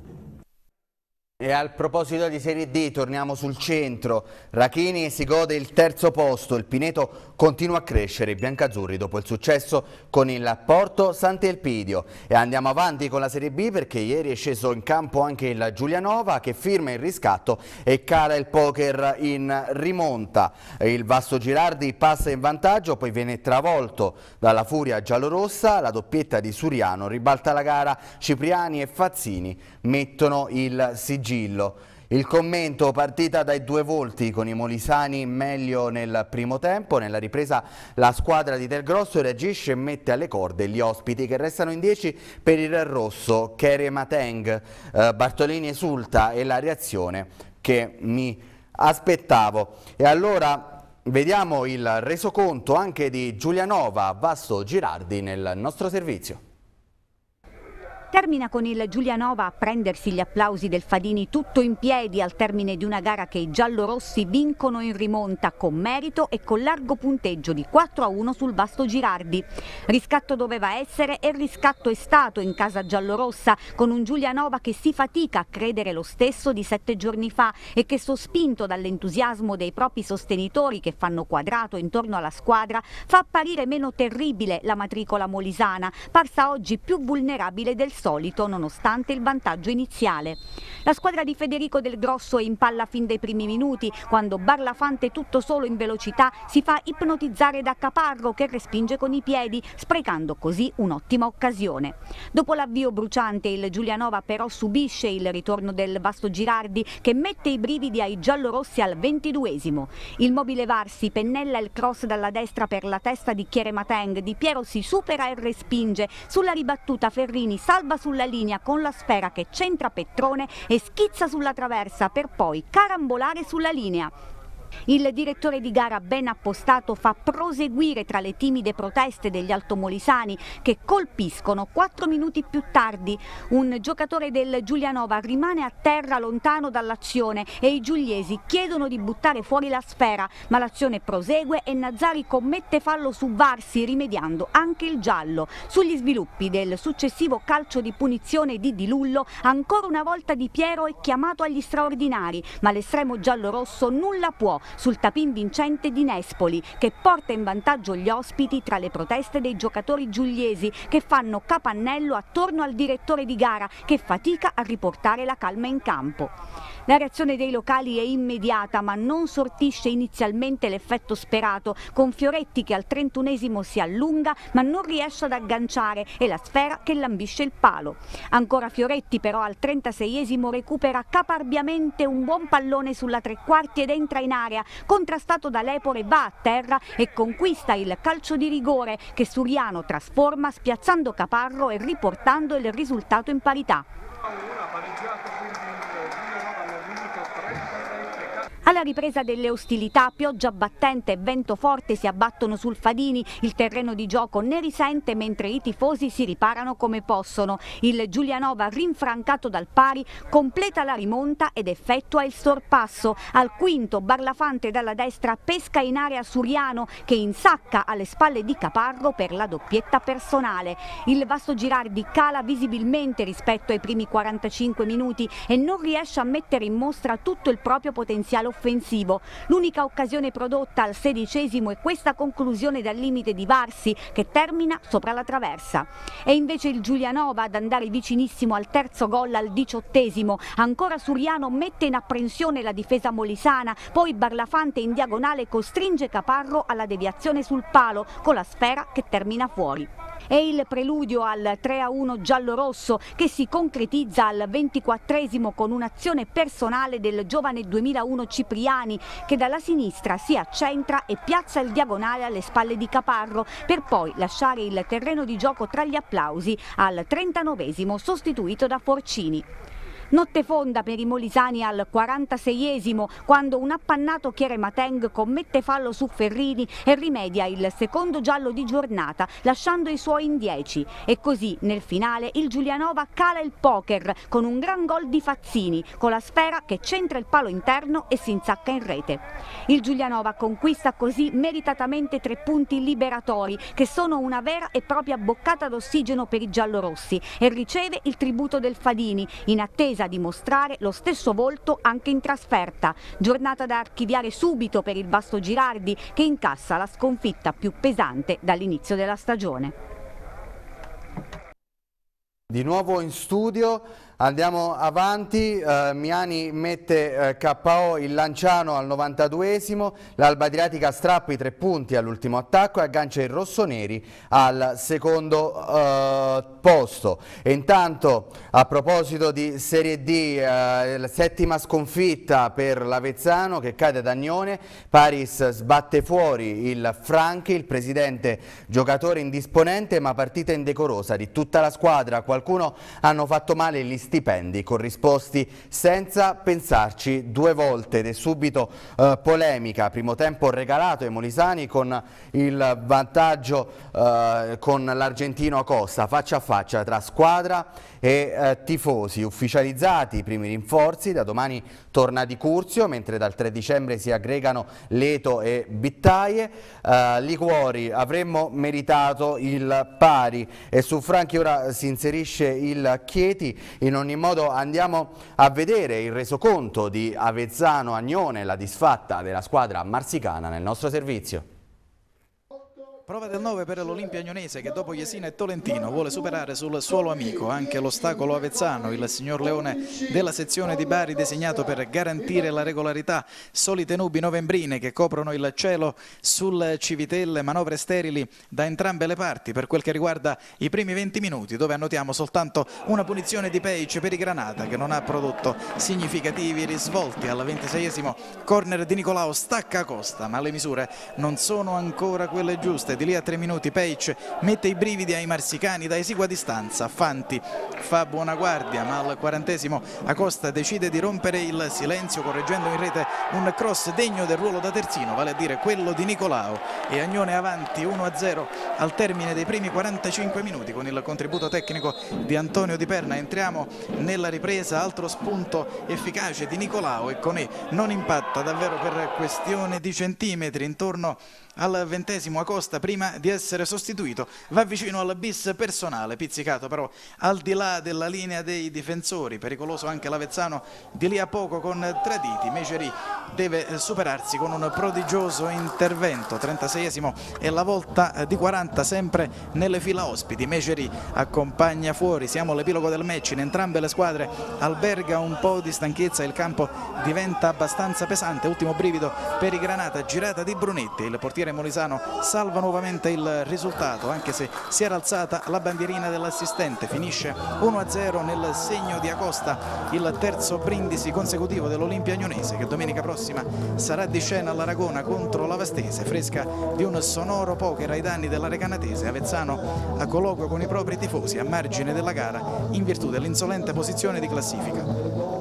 E a proposito di Serie D, torniamo sul centro. Rachini si gode il terzo posto, il Pineto continua a crescere, i biancazzurri dopo il successo con il Porto Sant'Elpidio. E andiamo avanti con la Serie B perché ieri è sceso in campo anche il Giulianova che firma il riscatto e cala il poker in rimonta. Il Vasto Girardi passa in vantaggio, poi viene travolto dalla furia giallorossa, la doppietta di Suriano ribalta la gara, Cipriani e Fazzini mettono il sigillo sigillo. Il commento partita dai due volti con i molisani meglio nel primo tempo, nella ripresa la squadra di Del Grosso reagisce e mette alle corde gli ospiti che restano in 10 per il rosso, Kere Mateng, eh, Bartolini esulta e la reazione che mi aspettavo. E allora vediamo il resoconto anche di Giulianova, Vasto Girardi nel nostro servizio. Termina con il Giulianova a prendersi gli applausi del Fadini tutto in piedi al termine di una gara che i giallorossi vincono in rimonta con merito e con largo punteggio di 4 a 1 sul Vasto Girardi. Riscatto doveva essere e riscatto è stato in casa giallorossa con un Giulianova che si fatica a credere lo stesso di sette giorni fa e che sospinto dall'entusiasmo dei propri sostenitori che fanno quadrato intorno alla squadra fa apparire meno terribile la matricola molisana, parsa oggi più vulnerabile del solito nonostante il vantaggio iniziale. La squadra di Federico Del Grosso è in palla fin dai primi minuti, quando Barlafante tutto solo in velocità si fa ipnotizzare da Caparro che respinge con i piedi, sprecando così un'ottima occasione. Dopo l'avvio bruciante il Giulianova però subisce il ritorno del Vasto Girardi che mette i brividi ai giallorossi al 22esimo. Il mobile Varsi pennella il cross dalla destra per la testa di Chiere Mateng, Di Piero si supera e respinge. Sulla ribattuta Ferrini salva sulla linea con la sfera che centra Petrone e schizza sulla traversa per poi carambolare sulla linea. Il direttore di gara ben appostato fa proseguire tra le timide proteste degli altomolisani che colpiscono quattro minuti più tardi. Un giocatore del Giulianova rimane a terra lontano dall'azione e i giuliesi chiedono di buttare fuori la sfera, ma l'azione prosegue e Nazari commette fallo su Varsi rimediando anche il giallo. Sugli sviluppi del successivo calcio di punizione di Di Lullo ancora una volta Di Piero è chiamato agli straordinari, ma l'estremo giallo-rosso nulla può sul tapin vincente di Nespoli, che porta in vantaggio gli ospiti tra le proteste dei giocatori giuliesi che fanno capannello attorno al direttore di gara che fatica a riportare la calma in campo. La reazione dei locali è immediata ma non sortisce inizialmente l'effetto sperato con Fioretti che al 31 esimo si allunga ma non riesce ad agganciare e la sfera che lambisce il palo. Ancora Fioretti però al 36 esimo recupera caparbiamente un buon pallone sulla tre quarti ed entra in area area, contrastato da Lepore va a terra e conquista il calcio di rigore che Suriano trasforma spiazzando Caparro e riportando il risultato in parità. la ripresa delle ostilità, pioggia battente e vento forte si abbattono sul Fadini, il terreno di gioco ne risente mentre i tifosi si riparano come possono. Il Giulianova rinfrancato dal pari completa la rimonta ed effettua il sorpasso. Al quinto Barlafante dalla destra pesca in area Suriano che insacca alle spalle di Caparro per la doppietta personale. Il Vasto Girardi cala visibilmente rispetto ai primi 45 minuti e non riesce a mettere in mostra tutto il proprio potenziale offensivo offensivo. L'unica occasione prodotta al sedicesimo è questa conclusione dal limite di Varsi che termina sopra la traversa. È invece il Giulianova ad andare vicinissimo al terzo gol al diciottesimo. Ancora Suriano mette in apprensione la difesa molisana, poi Barlafante in diagonale costringe Caparro alla deviazione sul palo con la sfera che termina fuori è il preludio al 3-1 giallo-rosso che si concretizza al 24 con un'azione personale del giovane 2001 Cipriani che dalla sinistra si accentra e piazza il diagonale alle spalle di Caparro per poi lasciare il terreno di gioco tra gli applausi al 39 sostituito da Forcini. Notte fonda per i molisani al 46esimo quando un appannato Chieremateng commette fallo su Ferrini e rimedia il secondo giallo di giornata lasciando i suoi in 10 e così nel finale il Giulianova cala il poker con un gran gol di Fazzini con la sfera che centra il palo interno e si insacca in rete. Il Giulianova conquista così meritatamente tre punti liberatori che sono una vera e propria boccata d'ossigeno per i giallorossi e riceve il tributo del Fadini in attesa intesa a dimostrare lo stesso volto anche in trasferta. Giornata da archiviare subito per il Basto Girardi che incassa la sconfitta più pesante dall'inizio della stagione. Di nuovo in studio Andiamo avanti, eh, Miani mette eh, KO il Lanciano al 92esimo, l'Alba Adriatica strappa i tre punti all'ultimo attacco e aggancia il Rossoneri al secondo eh, posto. E intanto a proposito di Serie D, eh, la settima sconfitta per l'Avezzano che cade ad Agnone, Paris sbatte fuori il Franchi, il presidente giocatore indisponente ma partita indecorosa di tutta la squadra, qualcuno hanno fatto male gli stipendi corrisposti senza pensarci due volte ed è subito eh, polemica, primo tempo regalato ai molisani con il vantaggio eh, con l'argentino Costa faccia a faccia tra squadra e eh, tifosi ufficializzati i primi rinforzi da domani torna Di Curzio, mentre dal 3 dicembre si aggregano Leto e Bittaie. Uh, eh, Liquori avremmo meritato il pari e su Franchi ora si inserisce il Chieti. In ogni modo andiamo a vedere il resoconto di Avezzano Agnone, la disfatta della squadra marsicana nel nostro servizio. Prova del 9 per l'Olimpia Agnonese che dopo Jesina e Tolentino vuole superare sul suolo amico anche l'ostacolo Avezzano, il signor Leone della sezione di Bari designato per garantire la regolarità. Solite nubi novembrine che coprono il cielo sul Civitelle, manovre sterili da entrambe le parti per quel che riguarda i primi 20 minuti dove annotiamo soltanto una punizione di Page per i Granata che non ha prodotto significativi risvolti. al 26esimo corner di Nicolao stacca Costa ma le misure non sono ancora quelle giuste di lì a tre minuti Peic mette i brividi ai marsicani da esigua distanza, Fanti fa buona guardia ma al quarantesimo Acosta decide di rompere il silenzio correggendo in rete un cross degno del ruolo da terzino, vale a dire quello di Nicolao e Agnone avanti 1-0 al termine dei primi 45 minuti con il contributo tecnico di Antonio Di Perna, entriamo nella ripresa, altro spunto efficace di Nicolao e con E non impatta davvero per questione di centimetri intorno al ventesimo a Costa prima di essere sostituito. Va vicino al bis personale, pizzicato però al di là della linea dei difensori, pericoloso anche l'Avezzano di lì a poco con Traditi. Megeri deve superarsi con un prodigioso intervento, 36esimo e la volta di 40 sempre nelle fila ospiti. Megeri accompagna fuori, siamo all'epilogo del match, in entrambe le squadre alberga un po' di stanchezza, il campo diventa abbastanza pesante, ultimo brivido per i Granata, girata di Brunetti, il portiere portiere Molisano salva nuovamente il risultato anche se si era alzata la bandierina dell'assistente finisce 1-0 nel segno di Acosta il terzo brindisi consecutivo dell'Olimpia Agnonese che domenica prossima sarà di scena all'Aragona contro la Vastese fresca di un sonoro poker ai danni della Recanatese Avezzano a colloquio con i propri tifosi a margine della gara in virtù dell'insolente posizione di classifica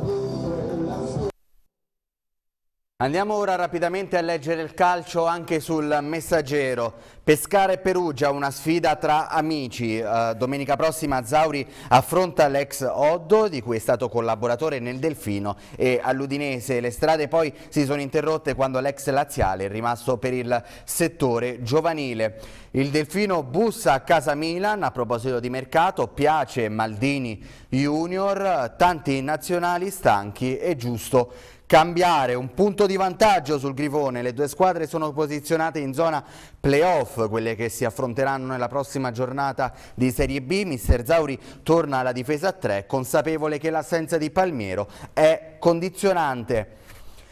Andiamo ora rapidamente a leggere il calcio anche sul messaggero. Pescare Perugia, una sfida tra amici. Uh, domenica prossima Zauri affronta l'ex Oddo, di cui è stato collaboratore nel Delfino e all'Udinese. Le strade poi si sono interrotte quando l'ex laziale è rimasto per il settore giovanile. Il Delfino bussa a casa Milan, a proposito di mercato, piace Maldini Junior, tanti nazionali stanchi e giusto cambiare un punto di vantaggio sul Grifone, le due squadre sono posizionate in zona playoff, quelle che si affronteranno nella prossima giornata di Serie B, mister Zauri torna alla difesa a 3, consapevole che l'assenza di Palmiero è condizionante.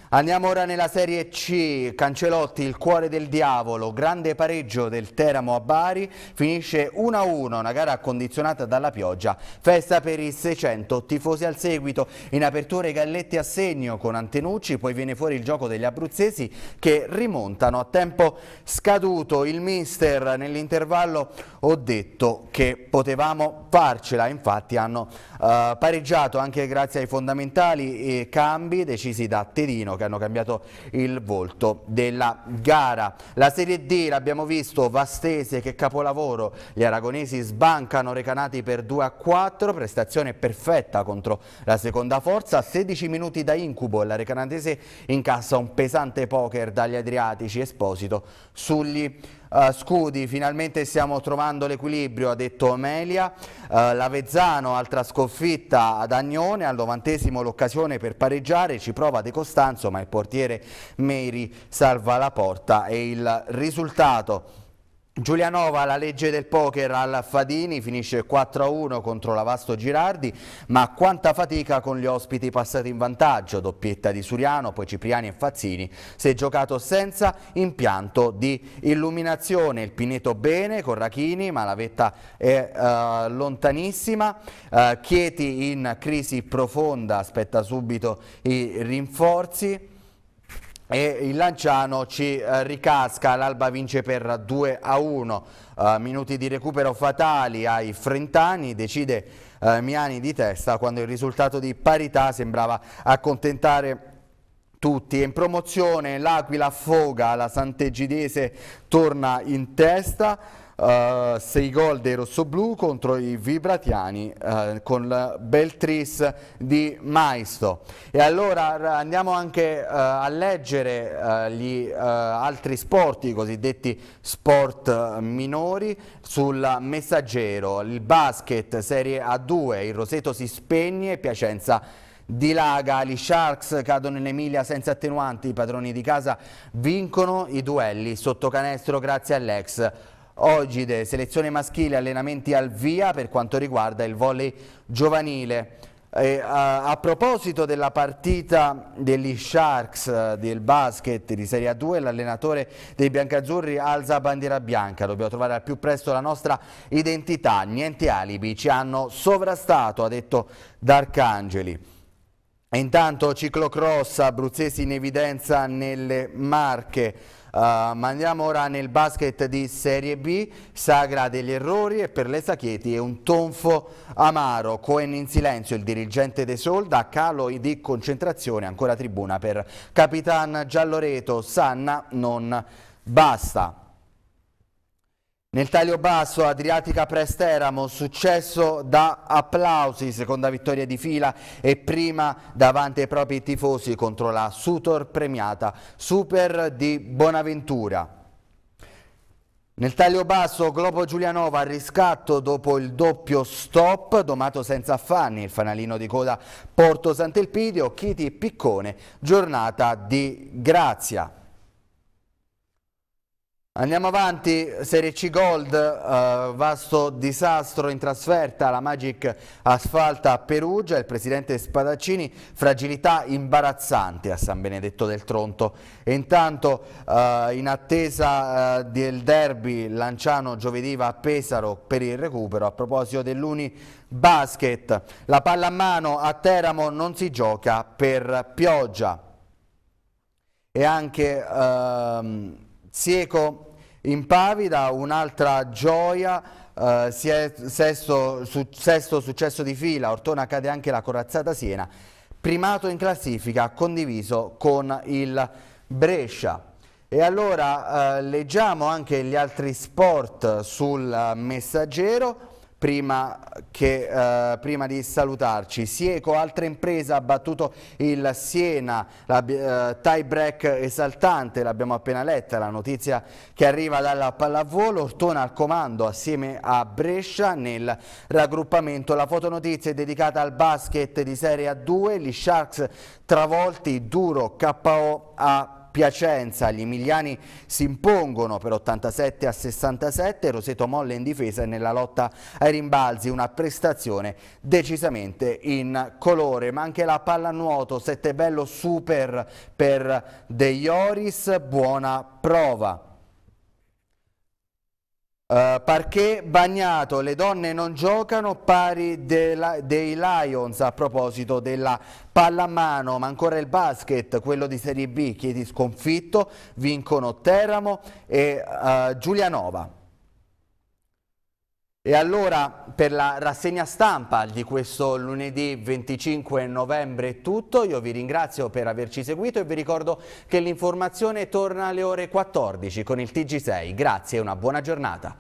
Andiamo ora nella Serie C, Cancelotti, il cuore del diavolo, grande pareggio del Teramo a Bari, finisce 1-1, una gara condizionata dalla pioggia, festa per i 600 tifosi al seguito, in apertura i Galletti a segno con Antenucci, poi viene fuori il gioco degli abruzzesi che rimontano a tempo scaduto, il mister nell'intervallo ho detto che potevamo farcela, infatti hanno eh, pareggiato anche grazie ai fondamentali cambi decisi da Tedino che hanno cambiato il volto della gara. La Serie D l'abbiamo visto, Vastese che capolavoro, gli aragonesi sbancano Recanati per 2 a 4, prestazione perfetta contro la seconda forza, 16 minuti da incubo, la Recanatese incassa un pesante poker dagli Adriatici Esposito sugli Uh, Scudi, finalmente stiamo trovando l'equilibrio, ha detto Amelia. Uh, eh, Lavezzano, altra sconfitta ad Agnone, al novantesimo l'occasione per pareggiare, ci prova De Costanzo ma il portiere Meri salva la porta e il risultato Giulianova, la legge del poker alla Fadini, finisce 4-1 contro Lavasto Girardi, ma quanta fatica con gli ospiti passati in vantaggio, doppietta di Suriano, poi Cipriani e Fazzini, si è giocato senza impianto di illuminazione, il Pineto bene con Rachini, ma la vetta è eh, lontanissima, eh, Chieti in crisi profonda, aspetta subito i rinforzi, e il Lanciano ci eh, ricasca, l'Alba vince per 2 a 1, eh, minuti di recupero fatali ai Frentani, decide eh, Miani di testa quando il risultato di parità sembrava accontentare tutti. In promozione l'Aquila affoga, la Santegidese torna in testa, Uh, gol dei rossoblu contro i vibratiani uh, con la Beltris di Maisto. E allora andiamo anche uh, a leggere gli altri sport, i cosiddetti sport minori, sul messaggero, il basket Serie A2, il Roseto si spegne e Piacenza dilaga, gli Sharks cadono in Emilia senza attenuanti, i padroni di casa vincono i duelli sotto canestro grazie all'ex Oggi selezione maschile, allenamenti al via per quanto riguarda il volley giovanile. Eh, a, a, proposito della partita degli Sharks del basket di Serie A2, l'allenatore dei biancazzurri alza bandiera bianca. Dobbiamo trovare al più presto la nostra identità. Niente alibi, ci hanno sovrastato, ha detto D'Arcangeli. Intanto ciclocross abruzzesi in evidenza nelle Marche. Eh, ma andiamo ora nel basket di Serie B, sagra degli errori e per le Sacchetti è un tonfo amaro. Coen in silenzio, il dirigente De Solda, calo di concentrazione, ancora tribuna per Capitan Gialloreto, Sanna non basta. Nel taglio basso Adriatica Presteramo, successo da applausi, seconda vittoria di fila e prima davanti ai propri tifosi contro la Sutor premiata Super di Bonaventura. Nel taglio basso Globo Giulianova al riscatto dopo il doppio stop, domato senza affanni, il fanalino di coda Porto Sant'Elpidio, Chiti Piccone, giornata di grazia. Andiamo avanti, Serie C Gold, eh, vasto disastro in trasferta, la Magic asfalta a Perugia, il presidente Spadaccini, fragilità imbarazzante a San Benedetto del Tronto. E intanto eh, in attesa eh, del derby Lanciano giovedì va a Pesaro per il recupero, a proposito dell'Uni Basket, la palla a mano a Teramo non si gioca per pioggia. E anche ehm, Sieco Impari da un'altra gioia, eh, sesto, su, sesto successo di fila, Ortona cade anche la corazzata Siena, primato in classifica condiviso con il Brescia. E allora eh, leggiamo anche gli altri sport sul messaggero. Prima, che, eh, prima, di salutarci. Sieco, altra impresa, ha battuto il Siena, la, eh, tie break esaltante, l'abbiamo appena letta, la notizia che arriva dalla pallavolo, Ortona al comando assieme a Brescia nel raggruppamento. La fotonotizia è dedicata al basket di Serie A2, gli Sharks travolti, duro KO a Piacenza. Gli emiliani si impongono per 87 a 67, Roseto molle in difesa e nella lotta ai rimbalzi, una prestazione decisamente in colore. Ma anche la pallanuoto, Settebello super per De Ioris, buona prova. Uh, bagnato, le donne non giocano, pari della, dei Lions a proposito della pallamano, ma ancora il basket, quello di Serie B, chiedi sconfitto, vincono Teramo e uh, Giulianova. E allora per la rassegna stampa di questo lunedì 25 novembre è tutto, io vi ringrazio per averci seguito e vi ricordo che l'informazione torna alle ore 14 con il TG6. Grazie e una buona giornata.